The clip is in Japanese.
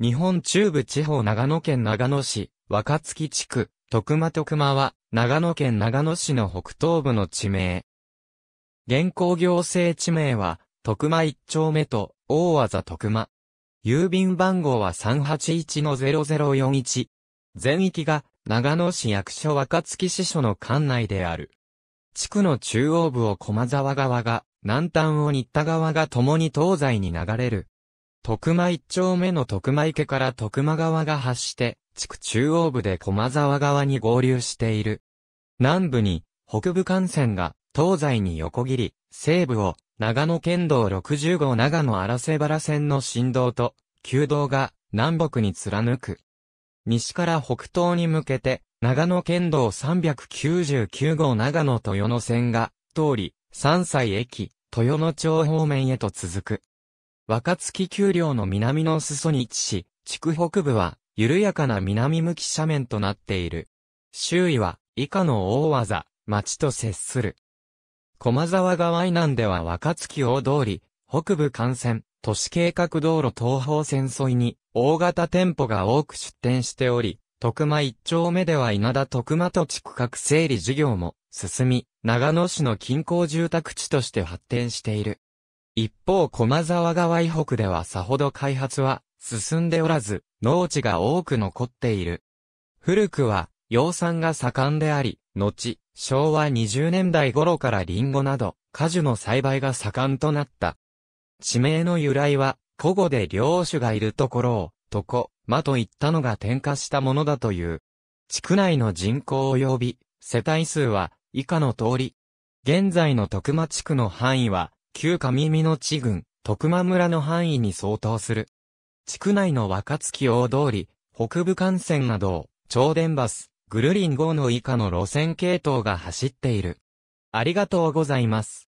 日本中部地方長野県長野市、若月地区、徳間徳間は、長野県長野市の北東部の地名。現行行政地名は、徳間一丁目と、大技徳間。郵便番号は381-0041。全域が、長野市役所若月支所の管内である。地区の中央部を駒沢川が、南端を新田川が共に東西に流れる。徳間一丁目の徳間池から徳間川が発して、地区中央部で駒沢川に合流している。南部に、北部幹線が、東西に横切り、西部を、長野県道60号長野荒瀬原線の振動と、旧道が、南北に貫く。西から北東に向けて、長野県道399号長野豊野線が、通り、山西駅、豊野町方面へと続く。若月丘陵の南の裾に位置し、地区北部は緩やかな南向き斜面となっている。周囲は以下の大技、町と接する。駒沢川以南では若月大通り、北部幹線、都市計画道路東方線沿いに大型店舗が多く出店しており、徳間一丁目では稲田徳間と地区画整理事業も進み、長野市の近郊住宅地として発展している。一方駒沢川以北ではさほど開発は進んでおらず、農地が多く残っている。古くは、養蚕が盛んであり、後、昭和20年代頃からリンゴなど、果樹の栽培が盛んとなった。地名の由来は、古語で領主がいるところを、とこ、まと言ったのが転化したものだという。地区内の人口及び、世帯数は、以下の通り。現在の徳間地区の範囲は、旧上美の地郡、徳間村の範囲に相当する。地区内の若月大通り、北部幹線など超電バス、グルリン号の以下の路線系統が走っている。ありがとうございます。